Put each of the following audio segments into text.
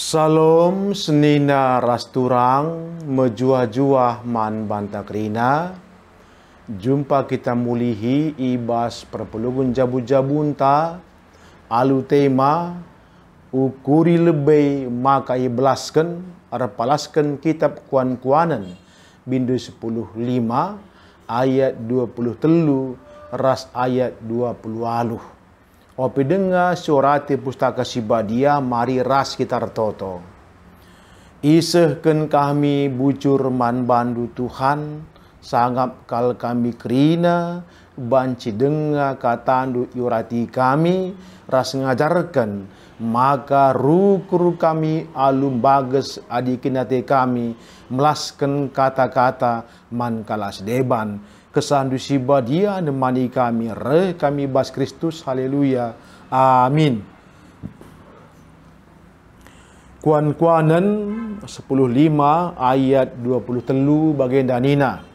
Salam senina rasturang mejuah-juah man bantakrina. Jumpa kita mulihi ibas perpelugun jabu-jabunta. Alu tema ukuri lebih maka iblasken arpalaskan kitab kuan kuanen bindu sepuluh lima ayat 20 telu ras ayat 20 aluh. Opi dengar surati pustaka sibadia mari ras kita toto. Isehken kami bucur man bandu Tuhan, sangap kal kami kerina, banci denga katandu yurati kami, ras ngajarkan maka rukur kami alum bages adikinate kami melasken kata-kata man kalas deban kesandu siba dia nemani kami re kami bas Kristus haleluya amin kuan kuanen 10.5 ayat 20 telu bagian danina.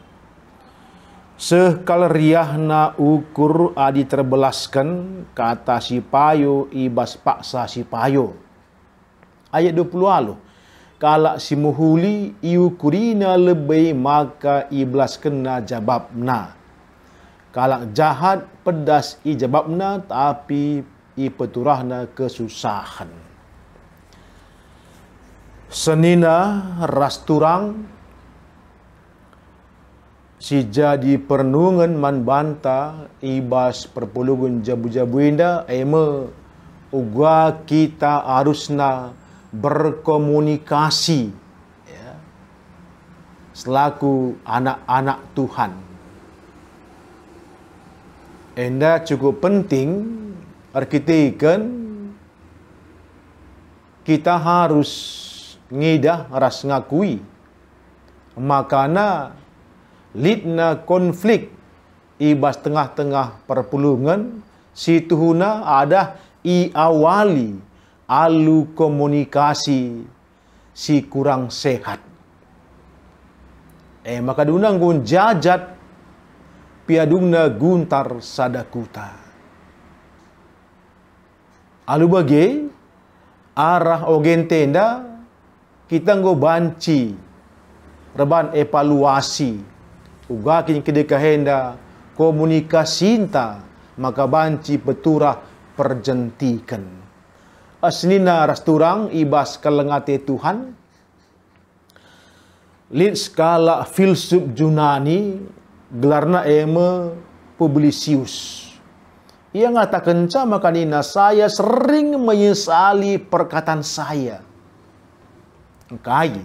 Sekal riah ukur adi terbelaskan kata si payo ibas paksa si payo. Ayat 20 alu. Kalak si muhuli iukurina lebih maka iblas kena jababna. Kalak jahat pedas i jababna tapi i peturahna kesusahan. Senina rasturang turang si jadi perenungan man banta ibas perpulungan jabu-jabu inda ema uga kita harusna berkomunikasi ya, selaku anak-anak Tuhan. Enda cukup penting arkiteken kita harus ngidah ras ngakui makana lidna konflik ibas tengah-tengah perpulungan situhuna ada iawali alu komunikasi si kurang sehat. Eh maka diundang gun jajat piadungna guntar sadakuta. Alu bagi arah ogentenda kita ngo banci reban evaluasi Ugakin kede kahenda komunikasinta maka banci petura perjentikan asnina rasturang ibas kalengate Tuhan lin skala filsuf Junani gelarna eme publisius ia ngatakan sama kanina saya sering menyesali perkataan saya. Kai,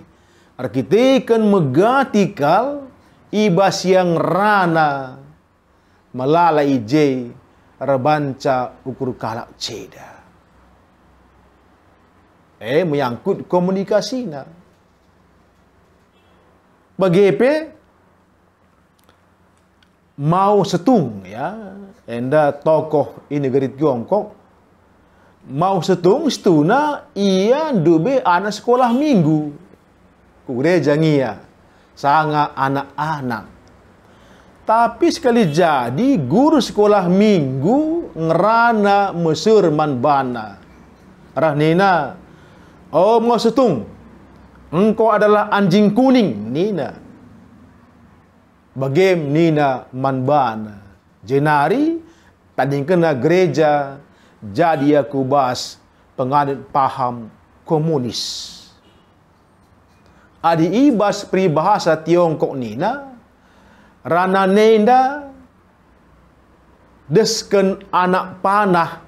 arkitekan megatikal iba yang rana malala ije rebanca ukur kalak ceda. Eh, menyangkut komunikasi na. Bagepe mau setung ya, enda tokoh ini gerit Tiongkok mau setung setuna ia dube anak sekolah minggu kure gereja ya sangat anak-anak. Tapi sekali jadi guru sekolah minggu ngerana Mesir manbana. Rahnina, oh setung, engkau adalah anjing kuning, Nina. Bagem Nina manbana. Jenari, tadi kena gereja, jadi aku bahas pengadut paham komunis adi ibas peribahasa Tiongkok nina rana nenda desken anak panah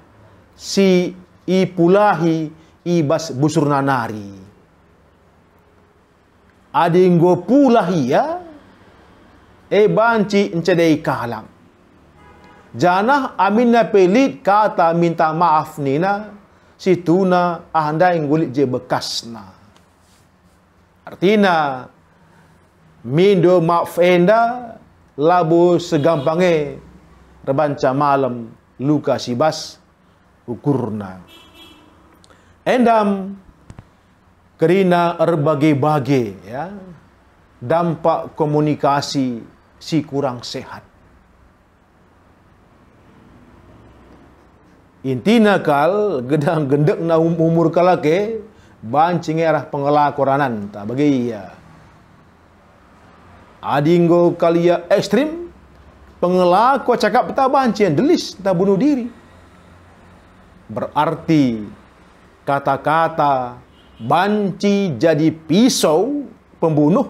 si ipulahi ibas busur nanari adi ngo pulahi ya e banci encedai kalang janah aminna pelit kata minta maaf nina situna ahandai ngulik je bekasna Artinya, mindo mafenda labu segampange rebanca malam luka sibas ukurna. Endam kerina erbagi-bagi ya dampak komunikasi si kurang sehat. intinya kal gedang gendek na umur kalake banchingera pengela korananta bageya adinggo kalia ekstrim pengela ko cakap ta bancian delis ta bunuh diri berarti kata-kata banci jadi pisau pembunuh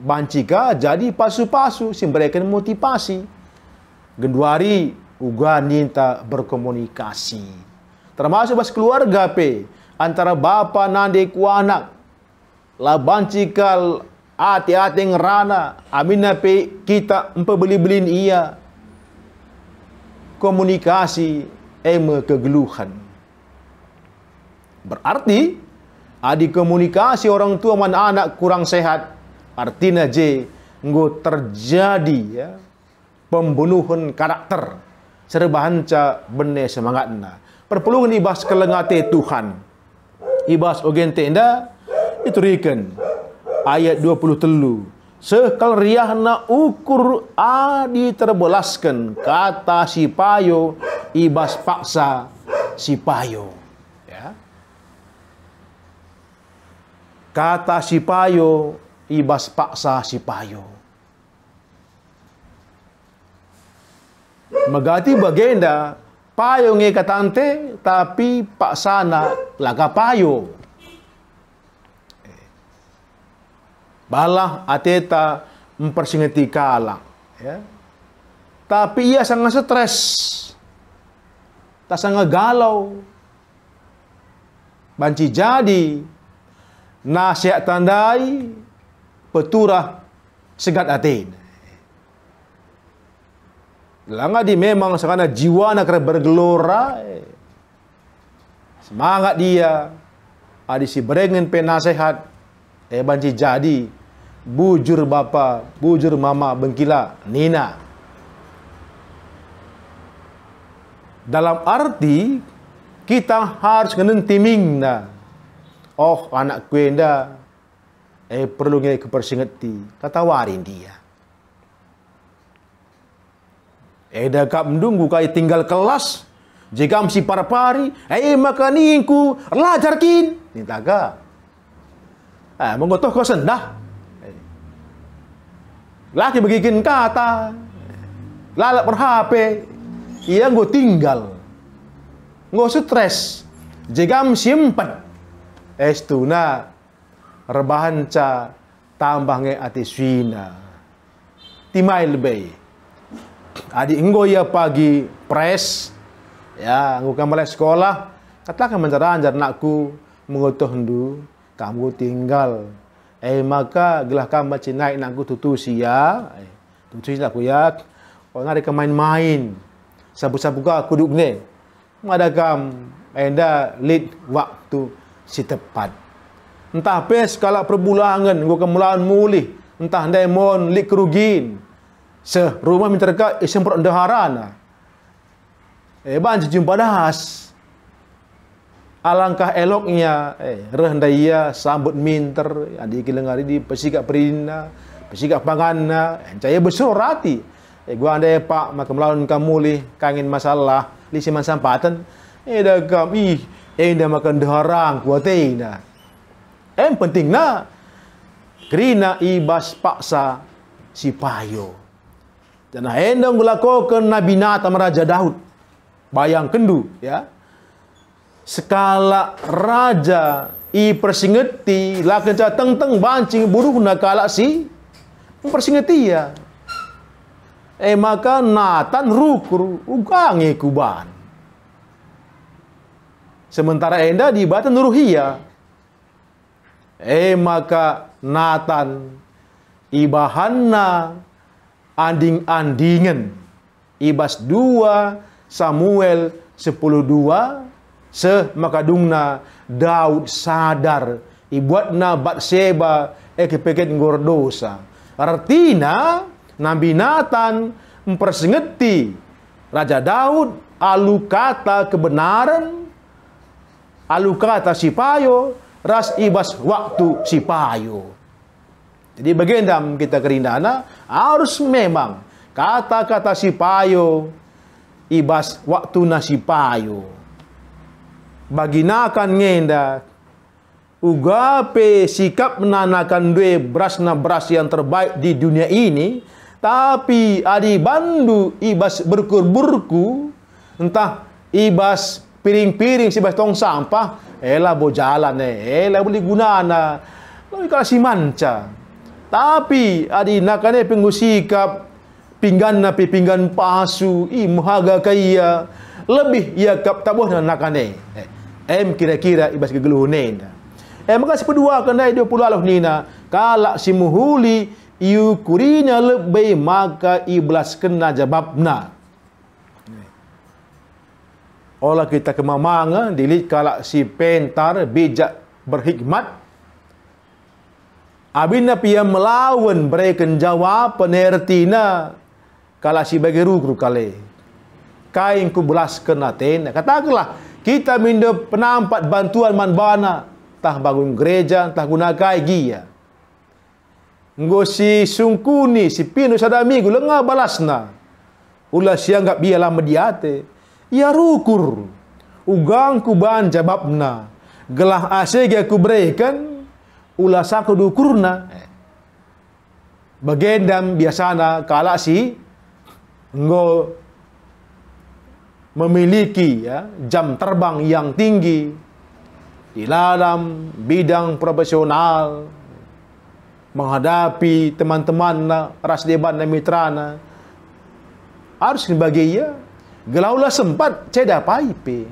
bancika jadi pasu-pasu simbrekan motivasi genduari uga ninta berkomunikasi termasuk bas keluarga pe antara bapa nande ku anak cikal, ati ating rana amina pe kita beli belin ia komunikasi eme kegeluhan berarti adi komunikasi orang tua man anak kurang sehat artinya je nggo terjadi ya pembunuhan karakter serba benih bene semangatna perpuluhan ibas kelengate Tuhan ibas inda itu iturikan ayat 20 telu sekal riahna ukur adi terbelaskan kata si payo ibas paksa si payo ya kata si payo ibas paksa si payo Magati bagenda payo nge katante, tapi pak sana laga payo. Balah ateta mempersingeti kalang. Ya. Tapi ia sangat stres. Tak sangat galau. Banci jadi. Nasihat tandai. Peturah segat atin di memang sekarang jiwa nak bergelora. Eh. Semangat dia. Adi si berengen penasehat. Eh banci jadi. Bujur bapa, bujur mama, bengkila, nina. Dalam arti kita harus kenen timing Oh anak kuenda. Eh perlu ngai kepersingeti. Kata warin dia. Eda kamdung bukai tinggal kelas. Jika si parpari, eh makaninku lajarkin. Nitaga. Eh, mengotoh kau sendah. Laki begikin kata. Lalak berhape. Ia gue tinggal. Gue stres. Jika amsi empat. Estuna. Rebahan ca. Tambah nge ati swina. Timai lebih. Adi enggo ya pagi pres ya enggo kamar sekolah katakan mencera anjar nakku mengutuh hendu kamu tinggal eh maka gelah kamu cinai tutu tutusi ya eh, tutusi aku ya orang ada main-main sabu-sabu aku duduk ada kam enda eh, lid waktu si tepat entah pes kalau perbulangan gua kemulaan mulih entah demon lid kerugian se rumah minterka isim pro eh ban jumpa dahas alangkah eloknya eh ia iya, sambut minter adi kilengari di pesikak perina pesikak panganna encaya besur eh gua andai pak maka melawan kamu li kangen masalah li siman sampatan eh dah kami, eh dah makan daharang kuatina eh penting na kerina ibas paksa si payo hendak hendang ke Nabi Nata Raja Daud. Bayang kendu ya. Sekala raja i persingeti lakan ca teng teng bancing buruh na kala si persingeti ya. Eh maka Natan rukur ugangi kuban. Sementara Enda di batan Nuruhia. Ya. Eh maka Natan ibahanna anding-andingan. Ibas 2 Samuel 10:2 se makadungna Daud sadar ibuatna Batseba ekepeket ngor dosa. Artina Nabi Nathan mempersengeti Raja Daud alu kata kebenaran alu kata sipayo ras ibas waktu sipayo. Jadi bagaimana kita kerindana harus memang kata-kata si payo ibas waktu nasi payo. Baginakan ngenda ugape sikap menanakan dua beras na beras yang terbaik di dunia ini tapi adi bandu ibas berkur-burku entah ibas piring-piring si tong sampah, elah bojalan eh, elah boleh gunana. Lalu kalau si manca, Tapi adi nakane pengusi kap pinggan napi pinggan pasu i mahaga kaya lebih ia kap tabuh dengan nakane. Eh, em kira-kira ibas gegeluh nen. Em eh, maka si kedua dua puluh alah nina kalak si muhuli iu kurinya lebih maka iblas kena jababna. Olah kita kemamangan eh, dilihat kalak si pentar bijak berhikmat Abinna pia melawan berikan jawab penertina kalau si bagi rukru kali. Kain ku belas kena tena. Katakanlah kita minda penampat bantuan manbana tah bangun gereja tah gunakai gia. Ngo si sungkuni si pinu sadami gu lengah balasna. Ulah si siang dia lama diate. Ya rukur. Ugang ku ban jawabna. Gelah asega ku berikan ula sakudu kurna bagendam biasana kala si ngo memiliki ya, jam terbang yang tinggi di dalam bidang profesional menghadapi teman-teman ras debat dan mitrana harus dibagi ya gelaulah sempat ceda paipe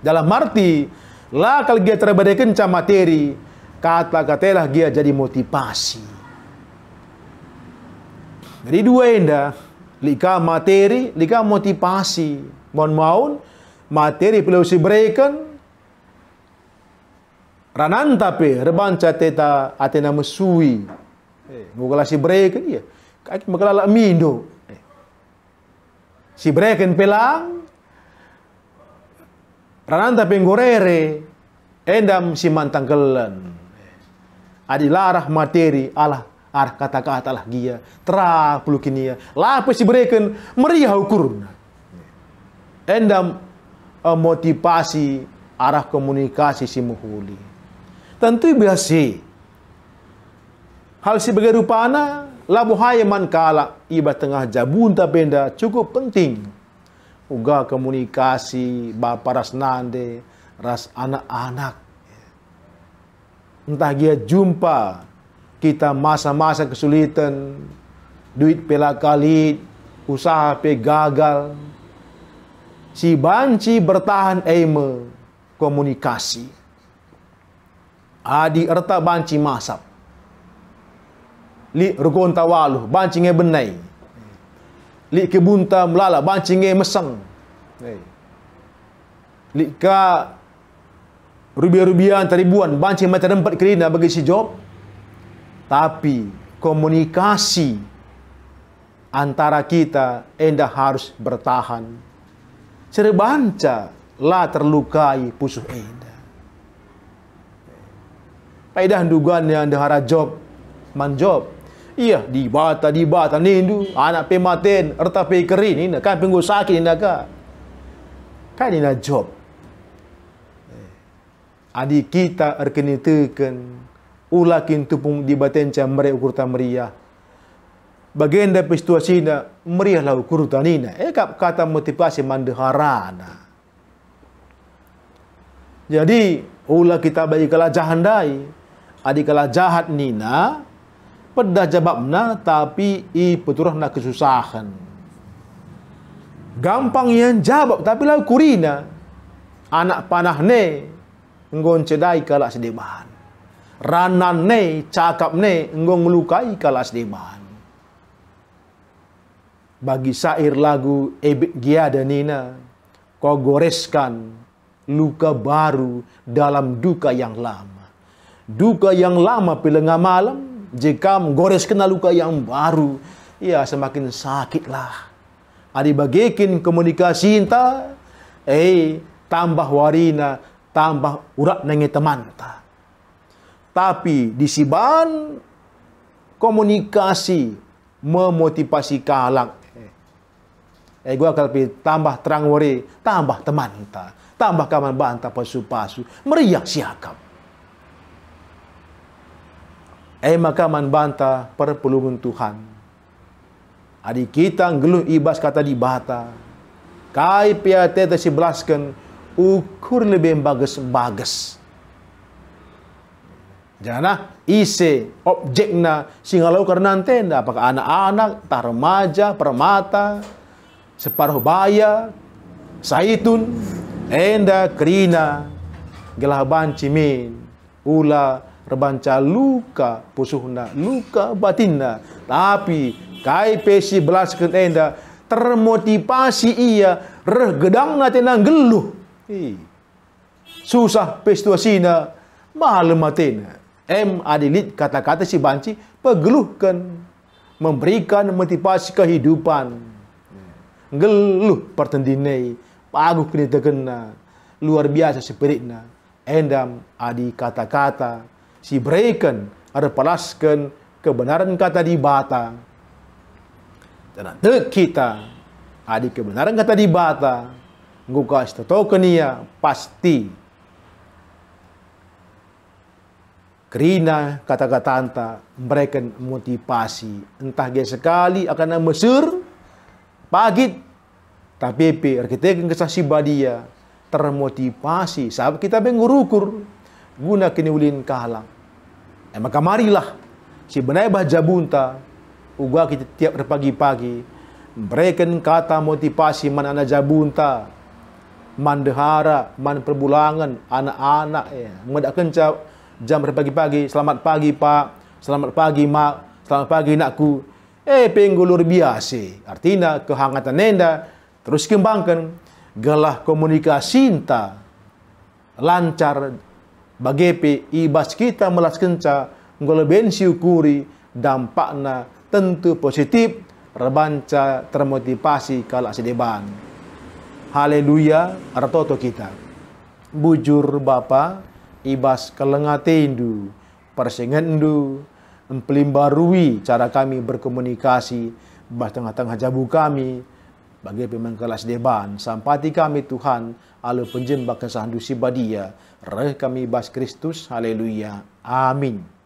dalam arti lah kalau dia terbadai kencang materi Kata-katalah dia jadi motivasi. Jadi dua indah. Lika materi, lika motivasi. Mohon maun, materi perlu diberikan. Rananta pe, reban cateta atena mesui. Eh, mugala si berikan dia. Kaki mugala mindo. Eh. Si berikan pelang. Rananta penggorere. Endam si mantangkelan. Adilah arah materi Allah arah kata-kata lah gia terah pelukinia ya. lah apa sih bereken meriah ukur endam eh, motivasi arah komunikasi si muhuli tentu biasa hal sebagai rupana labu hayaman kala iba tengah jabunta benda cukup penting uga komunikasi bapak ras nande ras anak-anak entah dia jumpa kita masa-masa kesulitan, duit pela usaha pe gagal. Si banci bertahan aime komunikasi. Adi erta banci masap. Li rukun tawaluh, banci nge benai. Li kebunta melala, banci nge meseng. Li ka rupiah-rupiah antara ribuan banci macam tempat kerina bagi si Job. Tapi komunikasi antara kita endah harus bertahan. Cerbanca lah terlukai pusuh anda. Paedah dugaan yang dahara Job man job, Iya, di bata di nindu anak pematen erta pekerin ini kan sakit ini naga. Kan ini Job adi kita arkenitekan ulah ulakin pung di batenca mere ukurta meriah bagenda pistuasina meriah lau nina. Eka eh, kata motivasi mandeharana jadi ulah kita bayi kalah jahandai adi kalah jahat nina pedah jababna tapi i peturahna kesusahan gampang yang jawab tapi lalu kurina anak panah ne enggon cedai kalas di Ranan ne, cakap ne, enggon melukai kalas di Bagi syair lagu Ebit Nina, kau goreskan luka baru dalam duka yang lama. Duka yang lama pelengah malam, jika menggores kena luka yang baru, ya semakin sakitlah. Adi bagikin komunikasi cinta, eh tambah warina tambah urat nangi teman ta. Tapi di komunikasi memotivasi kalang. Eh, gua kalau tambah terang wari, tambah teman ta, tambah kaman bantah pasu-pasu, meriah siakap. Eh maka man bantah perpulungan Tuhan. Adik kita ngeluh ibas kata di bata. Kai piate tersibelaskan ukur lebih bagus-bagus. Jana isi objeknya singalau karena nanti apakah anak-anak, tak remaja, permata, separuh baya, saitun, enda, kerina, gelah bancimin, ula, rebanca luka pusuhna, luka batinna. Tapi kai pesi belas enda termotivasi ia regedang nanti nanti geluh Susah pestua sina, mahal matena. M. Adilit kata-kata si banci, pegeluhkan. Memberikan motivasi kehidupan. Geluh pertendinai, paguh kini terkena. Luar biasa spiritna. Endam adi kata-kata. Si breaken ada pelaskan kebenaran kata di bata. Dan kita, adi kebenaran kata di bata. Guka istotokania pasti. Kerina kata-kata anta mereka motivasi. Entah gaya sekali akan mesir pagit. Tapi pe kita kesasi badia termotivasi. sab kita bengurukur guna kini ulin kalah. Eh, maka marilah si benai baja bunta uga kita tiap pagi-pagi mereka kata motivasi mana jabunta mandahara, man perbulangan, anak-anak ya. Mendak kencap, jam pagi-pagi, selamat pagi Pak, selamat pagi Mak, selamat pagi nakku. Eh penggulur biasa. Artinya kehangatan nenda terus kembangkan galah komunikasi inta lancar pi ibas kita melas kencap, ngoleben syukuri dampakna tentu positif rebanca termotivasi kalau sedeban haleluya Retoto kita. Bujur Bapa ibas kelengate indu, persengan indu, empelimbarui cara kami berkomunikasi, bah tengah-tengah jabu kami, bagi pemain kelas deban, sampati kami Tuhan, alu penjembak kesahandu sibadia, reh kami bas Kristus, haleluya, amin.